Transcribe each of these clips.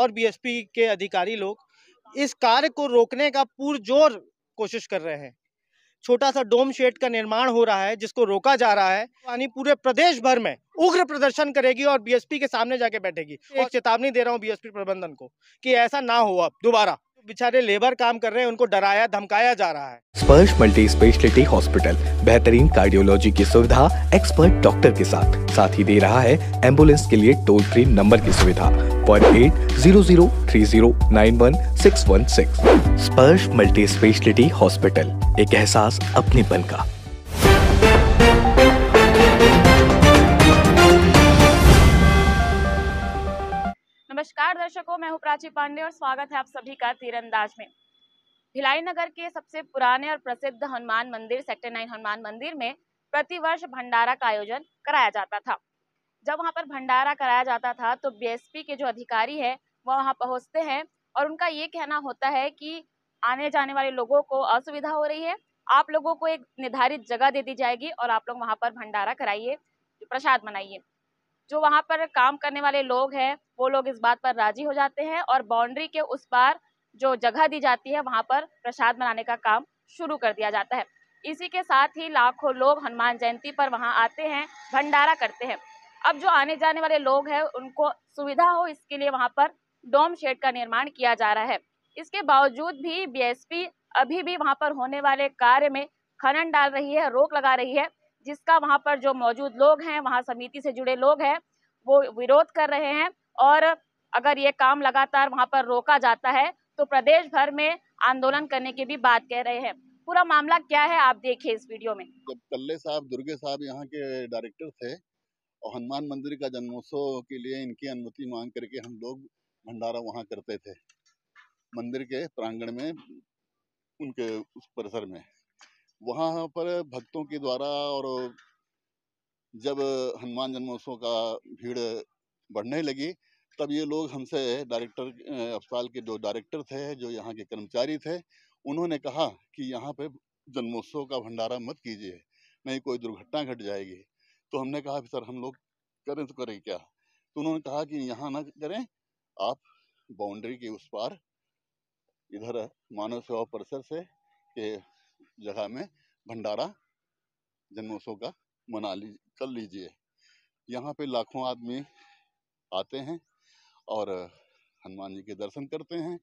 और बीएसपी के अधिकारी लोग इस कार्य को रोकने का पुरजोर कोशिश कर रहे हैं छोटा सा डोम शेड का निर्माण हो रहा है जिसको रोका जा रहा है यानी पूरे प्रदेश भर में उग्र प्रदर्शन करेगी और बीएसपी के सामने जाके बैठेगी एक चेतावनी दे रहा हूँ बीएसपी प्रबंधन को कि ऐसा ना हो अब दोबारा बेचारे लेबर काम कर रहे हैं उनको डराया धमकाया जा रहा है स्पर्श मल्टी स्पेशलिटी हॉस्पिटल बेहतरीन कार्डियोलॉजी की सुविधा एक्सपर्ट डॉक्टर के साथ साथ ही दे रहा है एम्बुलेंस के लिए टोल फ्री नंबर की सुविधा one eight zero zero three zero nine one six one six Sparsh multi speciality hospital एक एहसास अपनेपन का नमस्कार दर्शकों मैं हूं प्राची पांडे और स्वागत है आप सभी का तीरंदाज में भिलाई नगर के सबसे पुराने और प्रसिद्ध हनुमान मंदिर सेक्टर नाइन हनुमान मंदिर में प्रतिवर्ष भंडारा का आयोजन कराया जाता था जब वहां पर भंडारा कराया जाता था तो बीएसपी के जो अधिकारी है वह वहां पहुंचते हैं और उनका ये कहना होता है कि आने जाने वाले लोगों को असुविधा हो रही है आप लोगों को एक निर्धारित जगह दे दी जाएगी और आप लोग वहां पर भंडारा कराइए प्रसाद मनाइए जो वहाँ पर काम करने वाले लोग हैं वो लोग इस बात पर राजी हो जाते हैं और बाउंड्री के उस पार जो जगह दी जाती है वहाँ पर प्रसाद बनाने का काम शुरू कर दिया जाता है इसी के साथ ही लाखों लोग हनुमान जयंती पर वहाँ आते हैं भंडारा करते हैं अब जो आने जाने वाले लोग हैं उनको सुविधा हो इसके लिए वहाँ पर डोम शेड का निर्माण किया जा रहा है इसके बावजूद भी बीएसपी अभी भी वहाँ पर होने वाले कार्य में खनन डाल रही है रोक लगा रही है जिसका वहाँ पर जो मौजूद लोग हैं वहाँ समिति से जुड़े लोग हैं वो विरोध कर रहे हैं और अगर ये काम लगातार वहाँ पर रोका जाता है तो प्रदेश भर में आंदोलन करने की भी बात कह रहे हैं पूरा मामला क्या है आप देखिए इस वीडियो में जब कल्ले साहब दुर्गे साहब यहाँ के डायरेक्टर थे और हनुमान मंदिर का जन्मोत्सव के लिए इनकी अनुमति मांग करके हम लोग भंडारा वहाँ करते थे मंदिर के प्रांगण में उनके उस परिसर में वहाँ पर भक्तों के द्वारा और जब हनुमान जन्मोत्सव का भीड़ बढ़ने लगी तब ये लोग हमसे डायरेक्टर अस्पताल के जो डायरेक्टर थे जो यहाँ के कर्मचारी थे उन्होंने कहा कि यहाँ पे जन्मोत्सव का भंडारा मत कीजिए नहीं कोई दुर्घटना घट जाएगी तो हमने कहा सर हम लोग करें तो करें क्या तो उन्होंने कहा कि यहाँ ना करें आप बाउंड्री के उस पार इधर मानव सेवा परिसर से के जगह में भंडारा जन्मोत्सव का मना ली कर लीजिए यहाँ पे लाखों आदमी आते हैं और हनुमान जी के दर्शन करते हैं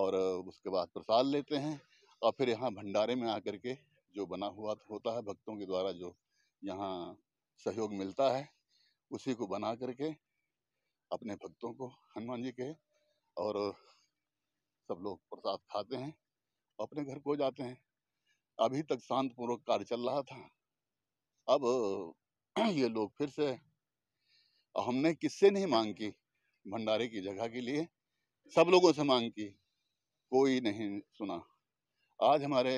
और उसके बाद प्रसाद लेते हैं और फिर यहाँ भंडारे में आकर के जो बना हुआ होता है भक्तों के द्वारा जो यहाँ सहयोग मिलता है उसी को बना करके अपने भक्तों को हनुमान जी के और सब लोग प्रसाद खाते हैं अपने घर को जाते हैं अभी तक शांतपूर्वक कार्य चल रहा था अब ये लोग फिर से हमने किससे नहीं मांग की भंडारे की जगह के लिए सब लोगों से मांग की कोई नहीं सुना आज हमारे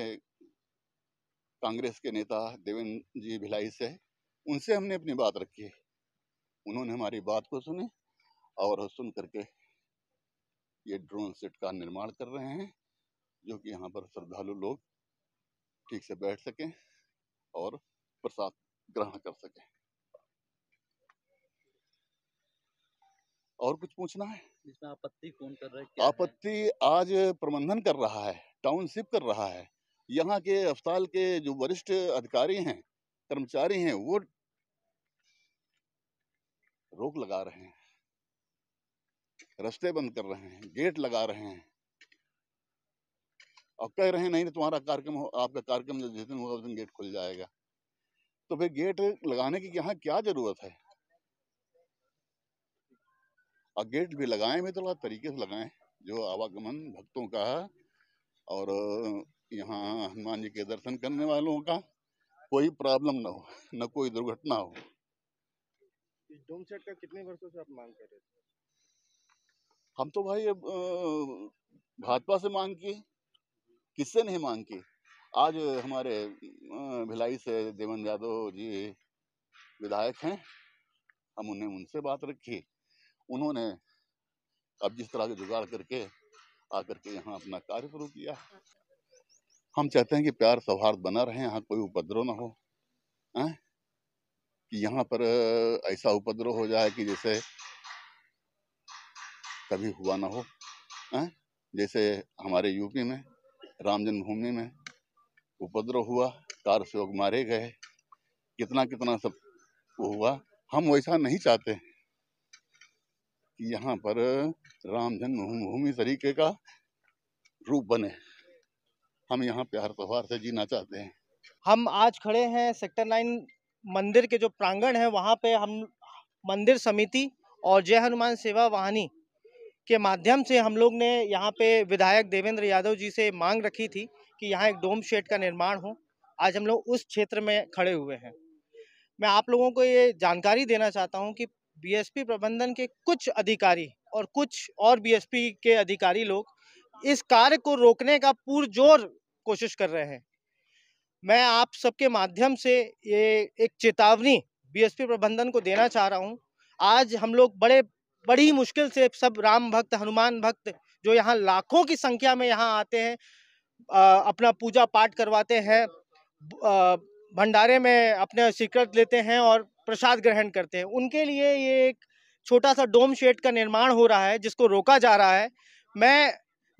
कांग्रेस के नेता देवेंद्र जी भिलाई से उनसे हमने अपनी बात रखी है उन्होंने हमारी बात को सुनी और सुन करके ये ड्रोन सेट का निर्माण कर रहे हैं जो कि यहाँ पर श्रद्धालु लोग ठीक से बैठ सकें और प्रसाद ग्रहण कर सकें और कुछ पूछना है जिसमें आपत्ति कौन कर रहे हैं आपत्ति आज प्रबंधन कर रहा है टाउनशिप कर रहा है यहाँ के अस्पताल के जो वरिष्ठ अधिकारी हैं कर्मचारी हैं वो रोक लगा रहे हैं रास्ते बंद कर रहे हैं गेट लगा रहे हैं और कह रहे हैं नहीं तुम्हारा कार्यक्रम आपका कार्यक्रम जिस दिन होगा उस दिन गेट खुल जाएगा तो फिर गेट लगाने की यहाँ क्या जरूरत है और गेट भी लगाएं भी थोड़ा तो तरीके से लगाएं जो आवागमन भक्तों का और यहाँ हनुमान जी के दर्शन करने वालों का कोई प्रॉब्लम ना हो न कोई दुर्घटना हो सेट का कितने वर्षों से आप मांग कर रहे थे हम तो भाई भाजपा से मांग की किससे नहीं मांग की आज हमारे भिलाई से देवन यादव जी विधायक हैं हम उन्हें उनसे बात रखी उन्होंने अब जिस तरह से जुगाड़ करके आकर के यहाँ अपना कार्य शुरू किया हम चाहते हैं कि प्यार सौहार्द बना रहे यहाँ कोई उपद्रव ना हो हैं कि यहाँ पर ऐसा उपद्रव हो जाए कि जैसे कभी हुआ ना हो हैं जैसे हमारे यूपी में राम जन्मभूमि में उपद्रव हुआ कार से मारे गए कितना कितना सब हुआ हम वैसा नहीं चाहते कि यहाँ पर राम जन्मभूमि तरीके का रूप बने हम यहाँ प्यार त्यौहार से जीना चाहते हैं हम आज खड़े हैं सेक्टर नाइन मंदिर के जो प्रांगण है वहाँ पे हम मंदिर समिति और जय हनुमान सेवा वाहनी के माध्यम से हम लोग ने यहाँ पे विधायक देवेंद्र यादव जी से मांग रखी थी कि यहाँ एक डोम शेड का निर्माण हो आज हम लोग उस क्षेत्र में खड़े हुए हैं मैं आप लोगों को ये जानकारी देना चाहता हूँ कि बीएसपी प्रबंधन के कुछ अधिकारी और कुछ और बीएसपी के अधिकारी लोग इस कार्य को रोकने का पुरजोर कोशिश कर रहे हैं मैं आप सबके माध्यम से ये एक चेतावनी बीएसपी प्रबंधन को देना चाह रहा हूँ आज हम लोग बड़े बड़ी मुश्किल से सब राम भक्त हनुमान भक्त जो यहाँ लाखों की संख्या में यहाँ आते हैं अपना पूजा पाठ करवाते हैं भंडारे में अपने शिकत लेते हैं और प्रसाद ग्रहण करते हैं उनके लिए ये एक छोटा सा डोम शेड का निर्माण हो रहा है जिसको रोका जा रहा है मैं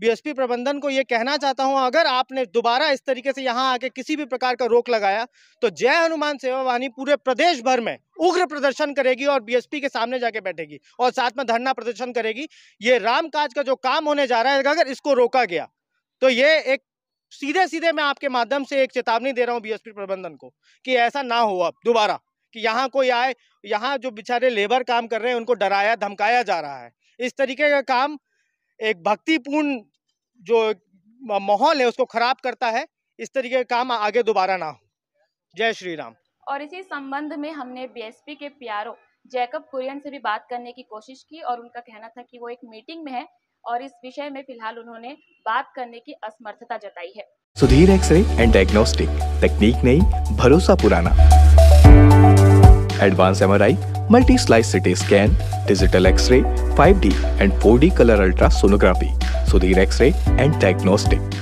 बीएसपी प्रबंधन को ये कहना चाहता हूँ अगर आपने दोबारा इस तरीके से यहाँ आके किसी भी प्रकार का रोक लगाया तो जय हनुमान सेवा वाहिनी पूरे प्रदेश भर में उग्र प्रदर्शन करेगी और बीएसपी के सामने जाके बैठेगी और साथ में धरना प्रदर्शन करेगी ये राम का जो काम होने जा रहा है अगर इसको रोका गया तो ये एक सीधे सीधे मैं आपके माध्यम से एक चेतावनी दे रहा हूँ बीएसपी प्रबंधन को कि ऐसा ना हो अब दोबारा कि यहाँ कोई आए यहाँ जो बेचारे लेबर काम कर रहे हैं उनको डराया धमकाया जा रहा है इस तरीके का काम एक भक्तिपूर्ण जो माहौल है उसको खराब करता है इस तरीके का काम आगे दोबारा ना हो जय श्री राम और इसी संबंध में हमने बीएसपी के प्यारो जैकब कुरियन से भी बात करने की कोशिश की और उनका कहना था कि वो एक मीटिंग में है और इस विषय में फिलहाल उन्होंने बात करने की असमर्थता जताई है सुधीर एक्सरे एंड डायग्नोस्टिक तकनीक नहीं भरोसा पुराना advanced MRI, multi-slice CT scan, digital X-ray, 5D and 4D color ultrasonography, Sudhir X-ray and diagnostic.